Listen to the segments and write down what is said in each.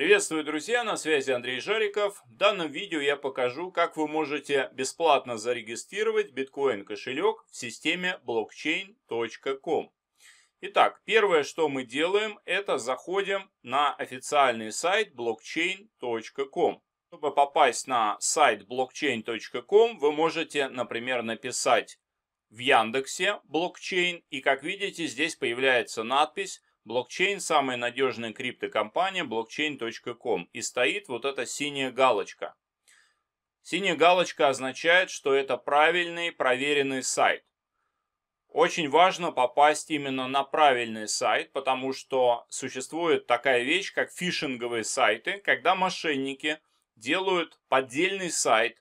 Приветствую, друзья! На связи Андрей Жариков. В данном видео я покажу, как вы можете бесплатно зарегистрировать биткоин кошелек в системе blockchain.com. Итак, первое, что мы делаем, это заходим на официальный сайт blockchain.com. Чтобы попасть на сайт blockchain.com, вы можете, например, написать в Яндексе блокчейн, и как видите, здесь появляется надпись блокчейн самой надежной криптокомпания blockchain.com и стоит вот эта синяя галочка. Синяя галочка означает, что это правильный проверенный сайт. Очень важно попасть именно на правильный сайт, потому что существует такая вещь, как фишинговые сайты, когда мошенники делают поддельный сайт,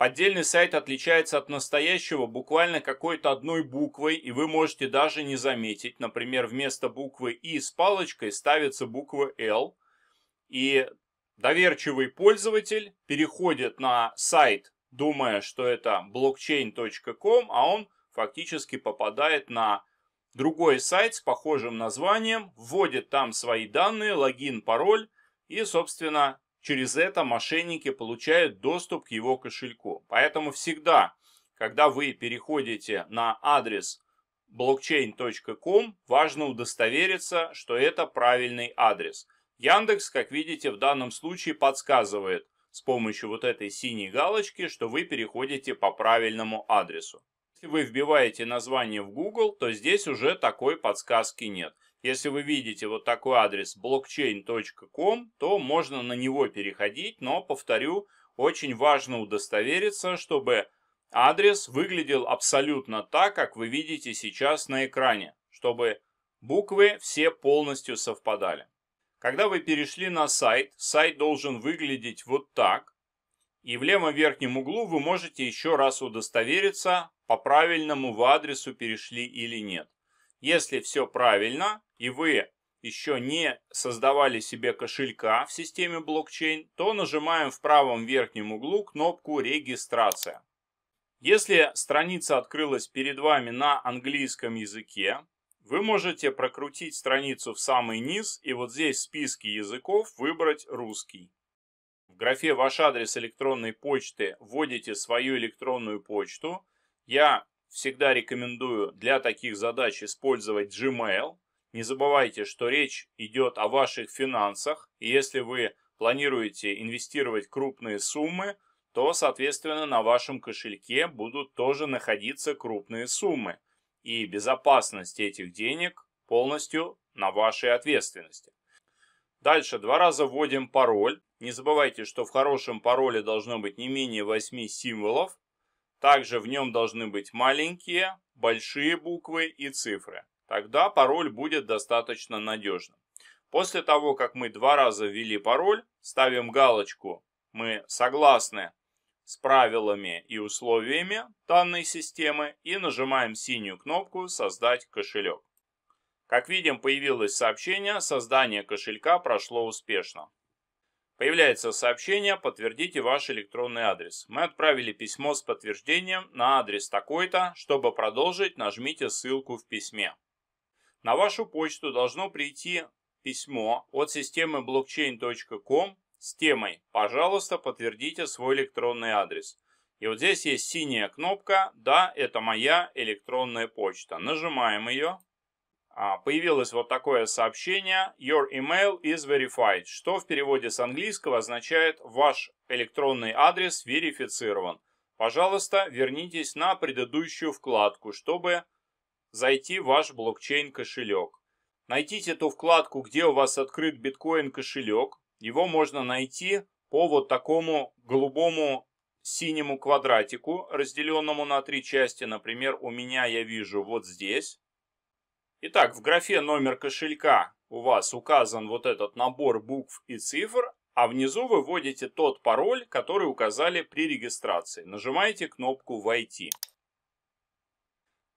Поддельный сайт отличается от настоящего буквально какой-то одной буквой, и вы можете даже не заметить. Например, вместо буквы «И» с палочкой ставится буква «Л», и доверчивый пользователь переходит на сайт, думая, что это blockchain.com, а он фактически попадает на другой сайт с похожим названием, вводит там свои данные, логин, пароль, и, собственно, Через это мошенники получают доступ к его кошельку. Поэтому всегда, когда вы переходите на адрес blockchain.com, важно удостовериться, что это правильный адрес. Яндекс, как видите, в данном случае подсказывает с помощью вот этой синей галочки, что вы переходите по правильному адресу. Если вы вбиваете название в Google, то здесь уже такой подсказки нет. Если вы видите вот такой адрес blockchain.com, то можно на него переходить, но, повторю, очень важно удостовериться, чтобы адрес выглядел абсолютно так, как вы видите сейчас на экране, чтобы буквы все полностью совпадали. Когда вы перешли на сайт, сайт должен выглядеть вот так. И в левом верхнем углу вы можете еще раз удостовериться, по правильному вы адресу перешли или нет. Если все правильно, и вы еще не создавали себе кошелька в системе блокчейн, то нажимаем в правом верхнем углу кнопку «Регистрация». Если страница открылась перед вами на английском языке, вы можете прокрутить страницу в самый низ и вот здесь в списке языков выбрать русский. В графе «Ваш адрес электронной почты» вводите свою электронную почту. Я всегда рекомендую для таких задач использовать Gmail. Не забывайте, что речь идет о ваших финансах, и если вы планируете инвестировать крупные суммы, то, соответственно, на вашем кошельке будут тоже находиться крупные суммы. И безопасность этих денег полностью на вашей ответственности. Дальше два раза вводим пароль. Не забывайте, что в хорошем пароле должно быть не менее 8 символов, также в нем должны быть маленькие, большие буквы и цифры. Тогда пароль будет достаточно надежным. После того, как мы два раза ввели пароль, ставим галочку «Мы согласны с правилами и условиями данной системы» и нажимаем синюю кнопку «Создать кошелек». Как видим, появилось сообщение «Создание кошелька прошло успешно». Появляется сообщение «Подтвердите ваш электронный адрес». Мы отправили письмо с подтверждением на адрес такой-то. Чтобы продолжить, нажмите ссылку в письме. На вашу почту должно прийти письмо от системы blockchain.com с темой «Пожалуйста, подтвердите свой электронный адрес». И вот здесь есть синяя кнопка «Да, это моя электронная почта». Нажимаем ее. А, появилось вот такое сообщение «Your email is verified», что в переводе с английского означает «Ваш электронный адрес верифицирован». Пожалуйста, вернитесь на предыдущую вкладку, чтобы зайти в ваш блокчейн-кошелек. Найдите ту вкладку, где у вас открыт биткоин-кошелек. Его можно найти по вот такому голубому синему квадратику, разделенному на три части. Например, у меня я вижу вот здесь Итак, в графе номер кошелька у вас указан вот этот набор букв и цифр, а внизу вы вводите тот пароль, который указали при регистрации. Нажимаете кнопку «Войти».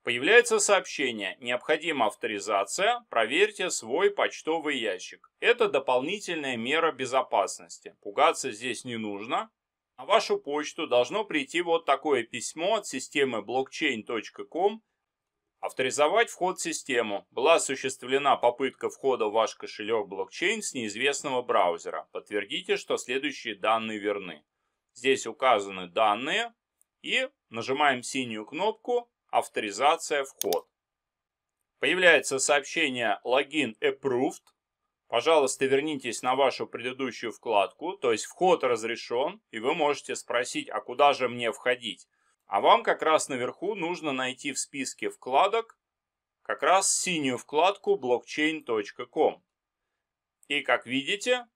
Появляется сообщение «Необходима авторизация, проверьте свой почтовый ящик». Это дополнительная мера безопасности. Пугаться здесь не нужно. На вашу почту должно прийти вот такое письмо от системы blockchain.com Авторизовать вход в систему. Была осуществлена попытка входа в ваш кошелек блокчейн с неизвестного браузера. Подтвердите, что следующие данные верны. Здесь указаны данные и нажимаем синюю кнопку «Авторизация вход». Появляется сообщение Login approved». Пожалуйста, вернитесь на вашу предыдущую вкладку, то есть вход разрешен, и вы можете спросить, а куда же мне входить? А вам как раз наверху нужно найти в списке вкладок как раз синюю вкладку blockchain.com. И как видите,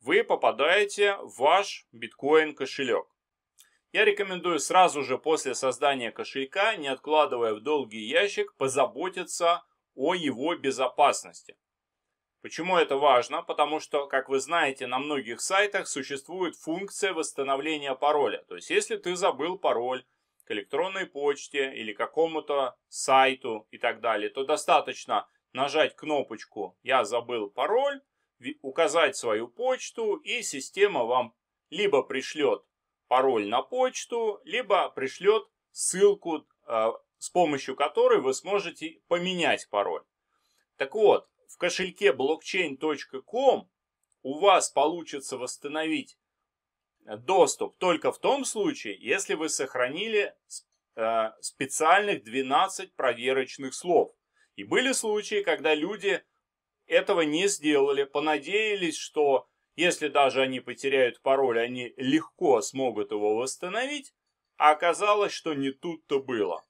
вы попадаете в ваш биткоин кошелек. Я рекомендую сразу же после создания кошелька, не откладывая в долгий ящик, позаботиться о его безопасности. Почему это важно? Потому что, как вы знаете, на многих сайтах существует функция восстановления пароля. То есть, если ты забыл пароль, к электронной почте или какому-то сайту и так далее, то достаточно нажать кнопочку «Я забыл пароль», указать свою почту, и система вам либо пришлет пароль на почту, либо пришлет ссылку, э, с помощью которой вы сможете поменять пароль. Так вот, в кошельке blockchain.com у вас получится восстановить доступ только в том случае, если вы сохранили э, специальных 12 проверочных слов. И были случаи, когда люди этого не сделали, понадеялись, что если даже они потеряют пароль, они легко смогут его восстановить, а оказалось, что не тут-то было.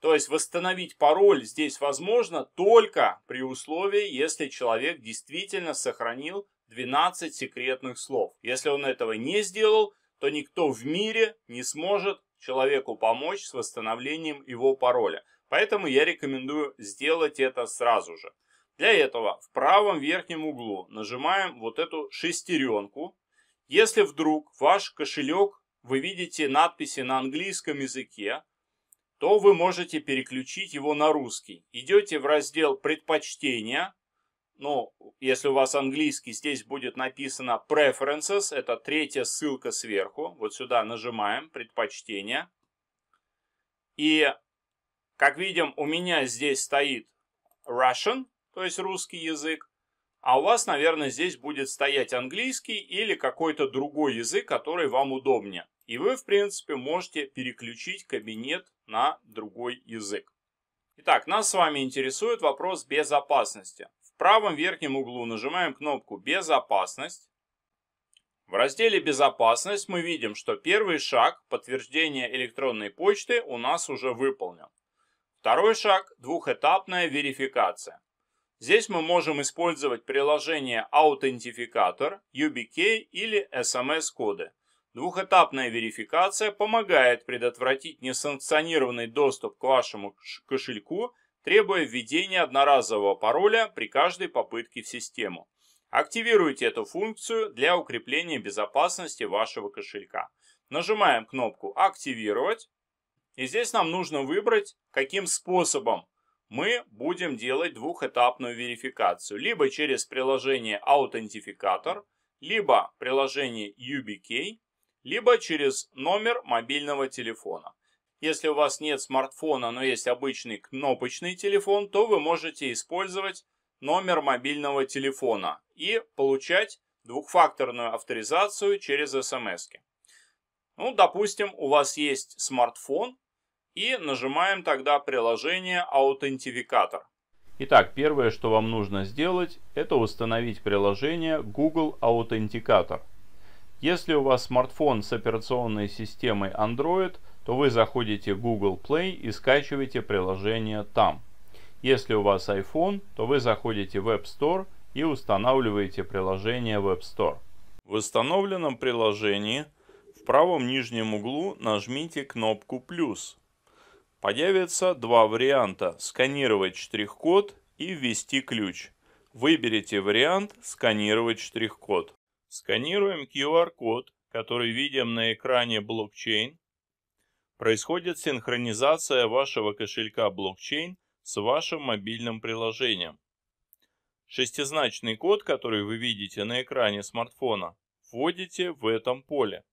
То есть восстановить пароль здесь возможно только при условии, если человек действительно сохранил 12 секретных слов. Если он этого не сделал, то никто в мире не сможет человеку помочь с восстановлением его пароля. Поэтому я рекомендую сделать это сразу же. Для этого в правом верхнем углу нажимаем вот эту шестеренку. Если вдруг ваш кошелек, вы видите надписи на английском языке, то вы можете переключить его на русский. Идете в раздел «Предпочтения», ну, если у вас английский, здесь будет написано Preferences, это третья ссылка сверху. Вот сюда нажимаем, предпочтение. И, как видим, у меня здесь стоит Russian, то есть русский язык. А у вас, наверное, здесь будет стоять английский или какой-то другой язык, который вам удобнее. И вы, в принципе, можете переключить кабинет на другой язык. Итак, нас с вами интересует вопрос безопасности. В правом верхнем углу нажимаем кнопку «Безопасность». В разделе «Безопасность» мы видим, что первый шаг подтверждения электронной почты у нас уже выполнен. Второй шаг – двухэтапная верификация. Здесь мы можем использовать приложение Аутентификатор, UBK или SMS-коды. Эм двухэтапная верификация помогает предотвратить несанкционированный доступ к вашему кошельку требуя введения одноразового пароля при каждой попытке в систему. Активируйте эту функцию для укрепления безопасности вашего кошелька. Нажимаем кнопку «Активировать». И здесь нам нужно выбрать, каким способом мы будем делать двухэтапную верификацию. Либо через приложение «Аутентификатор», либо приложение «UBK», либо через номер мобильного телефона. Если у вас нет смартфона, но есть обычный кнопочный телефон, то вы можете использовать номер мобильного телефона и получать двухфакторную авторизацию через смс. Ну, допустим, у вас есть смартфон, и нажимаем тогда приложение «Аутентификатор». Итак, первое, что вам нужно сделать, это установить приложение Google Authenticator. Если у вас смартфон с операционной системой Android – то вы заходите в Google Play и скачиваете приложение там. Если у вас iPhone, то вы заходите в App Store и устанавливаете приложение в App Store. В установленном приложении в правом нижнем углу нажмите кнопку «плюс». Появятся два варианта – сканировать штрих-код и ввести ключ. Выберите вариант «Сканировать штрих-код». Сканируем QR-код, который видим на экране блокчейн, происходит синхронизация вашего кошелька блокчейн с вашим мобильным приложением. Шестизначный код, который вы видите на экране смартфона, вводите в этом поле.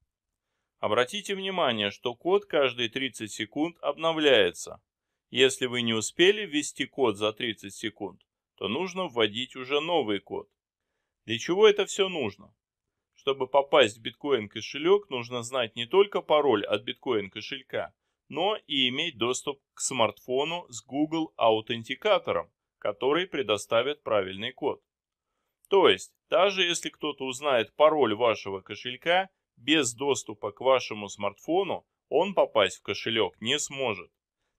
Обратите внимание, что код каждые 30 секунд обновляется. Если вы не успели ввести код за 30 секунд, то нужно вводить уже новый код. Для чего это все нужно? Чтобы попасть в биткоин-кошелек, нужно знать не только пароль от биткоин-кошелька, но и иметь доступ к смартфону с Google аутентикатором, который предоставит правильный код. То есть, даже если кто-то узнает пароль вашего кошелька, без доступа к вашему смартфону он попасть в кошелек не сможет.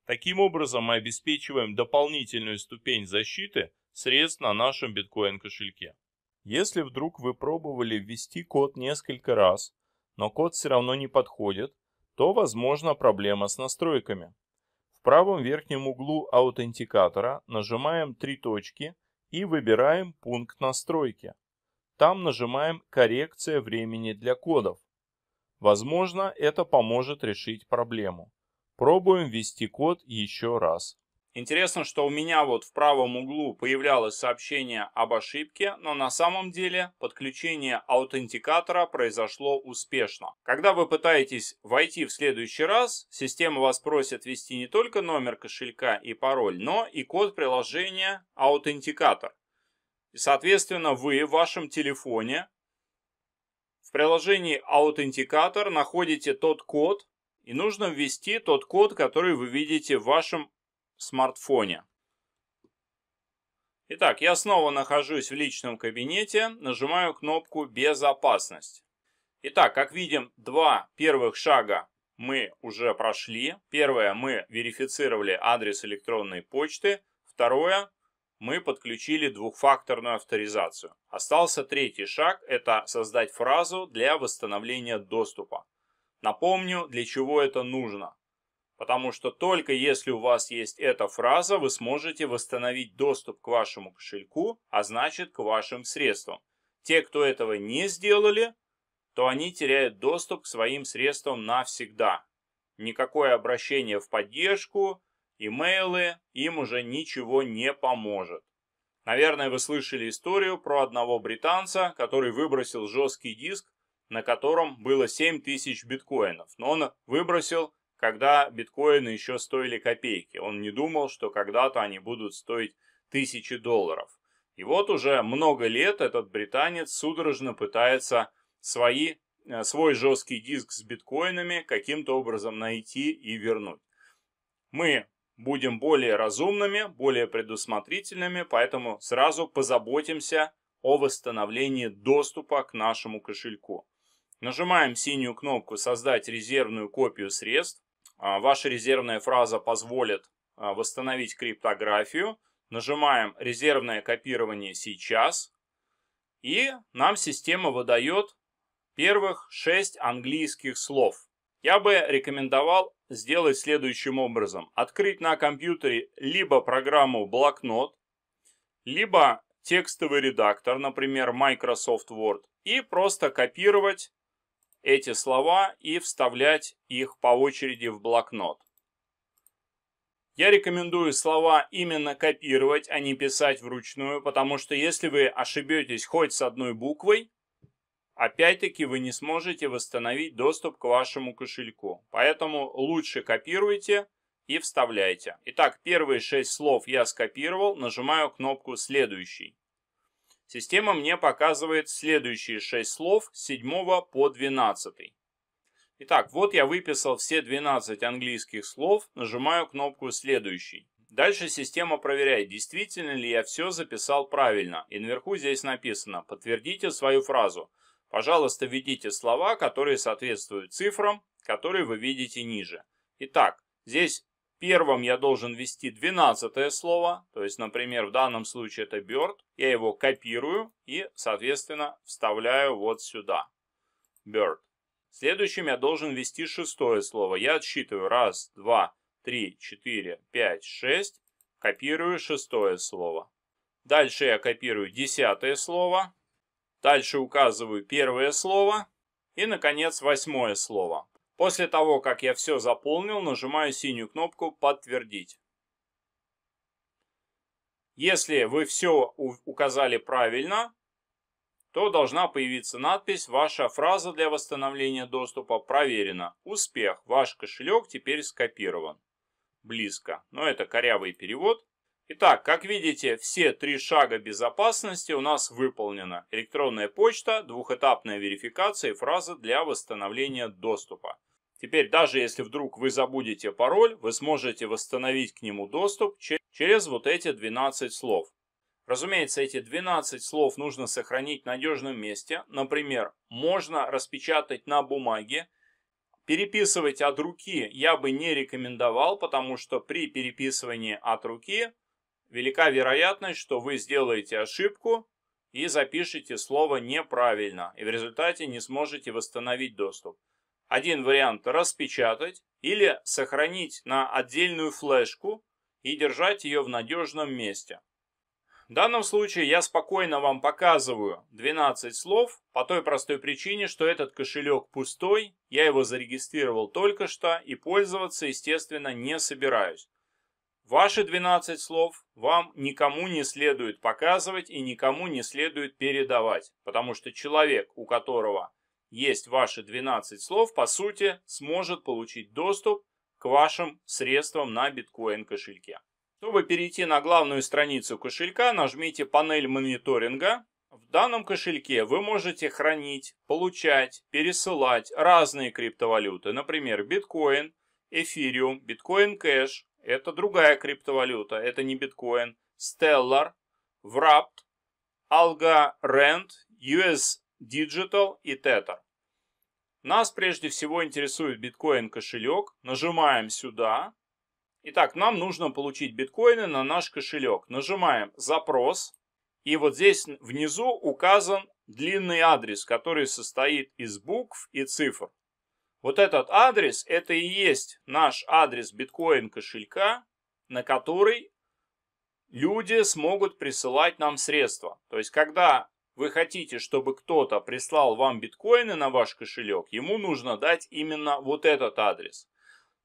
Таким образом мы обеспечиваем дополнительную ступень защиты средств на нашем биткоин кошельке. Если вдруг вы пробовали ввести код несколько раз, но код все равно не подходит, то возможна проблема с настройками. В правом верхнем углу аутентикатора нажимаем три точки и выбираем пункт настройки. Там нажимаем «Коррекция времени для кодов». Возможно, это поможет решить проблему. Пробуем ввести код еще раз. Интересно, что у меня вот в правом углу появлялось сообщение об ошибке, но на самом деле подключение аутентикатора произошло успешно. Когда вы пытаетесь войти в следующий раз, система вас просит ввести не только номер кошелька и пароль, но и код приложения аутентикатор. соответственно, вы в вашем телефоне в приложении аутентикатор находите тот код, и нужно ввести тот код, который вы видите в вашем смартфоне. Итак, я снова нахожусь в личном кабинете, нажимаю кнопку «Безопасность». Итак, как видим, два первых шага мы уже прошли. Первое, мы верифицировали адрес электронной почты. Второе, мы подключили двухфакторную авторизацию. Остался третий шаг – это создать фразу для восстановления доступа. Напомню, для чего это нужно. Потому что только если у вас есть эта фраза, вы сможете восстановить доступ к вашему кошельку, а значит к вашим средствам. Те, кто этого не сделали, то они теряют доступ к своим средствам навсегда. Никакое обращение в поддержку, имейлы, им уже ничего не поможет. Наверное, вы слышали историю про одного британца, который выбросил жесткий диск, на котором было 7000 биткоинов, но он выбросил когда биткоины еще стоили копейки. Он не думал, что когда-то они будут стоить тысячи долларов. И вот уже много лет этот британец судорожно пытается свои, э, свой жесткий диск с биткоинами каким-то образом найти и вернуть. Мы будем более разумными, более предусмотрительными, поэтому сразу позаботимся о восстановлении доступа к нашему кошельку. Нажимаем синюю кнопку «Создать резервную копию средств». А, ваша резервная фраза позволит а, восстановить криптографию. Нажимаем «Резервное копирование сейчас». И нам система выдает первых 6 английских слов. Я бы рекомендовал сделать следующим образом. Открыть на компьютере либо программу «Блокнот», либо текстовый редактор, например, Microsoft Word, и просто копировать эти слова и вставлять их по очереди в блокнот. Я рекомендую слова именно копировать, а не писать вручную, потому что если вы ошибетесь хоть с одной буквой, опять-таки вы не сможете восстановить доступ к вашему кошельку. Поэтому лучше копируйте и вставляйте. Итак, первые шесть слов я скопировал, нажимаю кнопку «Следующий». Система мне показывает следующие 6 слов с 7 по 12. Итак, вот я выписал все 12 английских слов, нажимаю кнопку «Следующий». Дальше система проверяет, действительно ли я все записал правильно. И наверху здесь написано «Подтвердите свою фразу». Пожалуйста, введите слова, которые соответствуют цифрам, которые вы видите ниже. Итак, здесь Первым я должен ввести 12 слово, то есть, например, в данном случае это bird. Я его копирую и, соответственно, вставляю вот сюда. Bird. Следующим я должен ввести шестое слово. Я отсчитываю 1, 2, 3, 4, 5, 6. Копирую шестое слово. Дальше я копирую десятое слово. Дальше указываю первое слово. И, наконец, восьмое слово. После того, как я все заполнил, нажимаю синюю кнопку «Подтвердить». Если вы все указали правильно, то должна появиться надпись «Ваша фраза для восстановления доступа проверена». Успех! Ваш кошелек теперь скопирован. Близко. Но это корявый перевод. Итак, как видите, все три шага безопасности у нас выполнено. Электронная почта, двухэтапная верификация и фраза для восстановления доступа. Теперь, даже если вдруг вы забудете пароль, вы сможете восстановить к нему доступ через вот эти 12 слов. Разумеется, эти 12 слов нужно сохранить в надежном месте. Например, можно распечатать на бумаге. Переписывать от руки я бы не рекомендовал, потому что при переписывании от руки велика вероятность, что вы сделаете ошибку и запишите слово неправильно, и в результате не сможете восстановить доступ. Один вариант – распечатать или сохранить на отдельную флешку и держать ее в надежном месте. В данном случае я спокойно вам показываю 12 слов по той простой причине, что этот кошелек пустой, я его зарегистрировал только что и пользоваться, естественно, не собираюсь. Ваши 12 слов вам никому не следует показывать и никому не следует передавать, потому что человек, у которого есть ваши 12 слов, по сути, сможет получить доступ к вашим средствам на биткоин кошельке. Чтобы перейти на главную страницу кошелька, нажмите панель мониторинга. В данном кошельке вы можете хранить, получать, пересылать разные криптовалюты, например, биткоин, эфириум, биткоин кэш, это другая криптовалюта, это не биткоин, Stellar, Wrapped, Algorand, US Digital и Tether. Нас прежде всего интересует биткоин кошелек. Нажимаем сюда. Итак, нам нужно получить биткоины на наш кошелек. Нажимаем «Запрос». И вот здесь внизу указан длинный адрес, который состоит из букв и цифр. Вот этот адрес – это и есть наш адрес биткоин кошелька, на который люди смогут присылать нам средства. То есть, когда вы хотите, чтобы кто-то прислал вам биткоины на ваш кошелек, ему нужно дать именно вот этот адрес.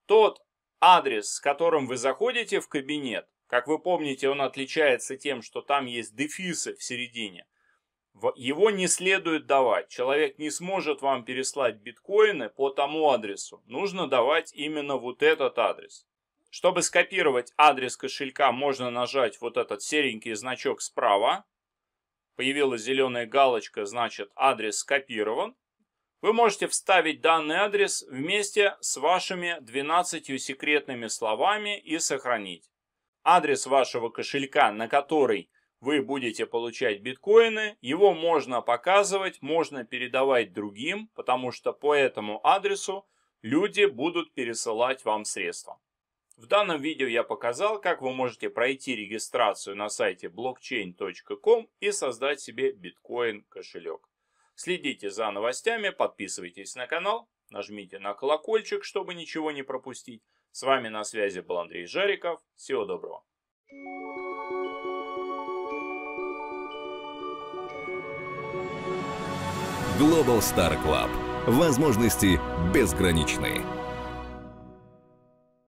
Тот адрес, с которым вы заходите в кабинет, как вы помните, он отличается тем, что там есть дефисы в середине. Его не следует давать. Человек не сможет вам переслать биткоины по тому адресу. Нужно давать именно вот этот адрес. Чтобы скопировать адрес кошелька, можно нажать вот этот серенький значок справа, появилась зеленая галочка, значит адрес скопирован. Вы можете вставить данный адрес вместе с вашими 12 секретными словами и сохранить. Адрес вашего кошелька, на который вы будете получать биткоины, его можно показывать, можно передавать другим, потому что по этому адресу люди будут пересылать вам средства. В данном видео я показал, как вы можете пройти регистрацию на сайте blockchain.com и создать себе биткоин кошелек. Следите за новостями, подписывайтесь на канал, нажмите на колокольчик, чтобы ничего не пропустить. С вами на связи был Андрей Жариков. Всего доброго. Global Star Club. Возможности безграничные.